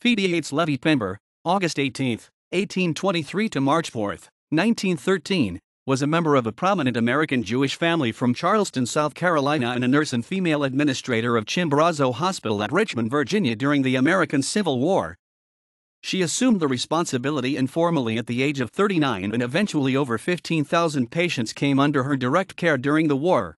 Fede Levy Pember, August 18, 1823 to March 4, 1913, was a member of a prominent American Jewish family from Charleston, South Carolina, and a nurse and female administrator of Chimborazo Hospital at Richmond, Virginia during the American Civil War. She assumed the responsibility informally at the age of 39 and eventually over 15,000 patients came under her direct care during the war.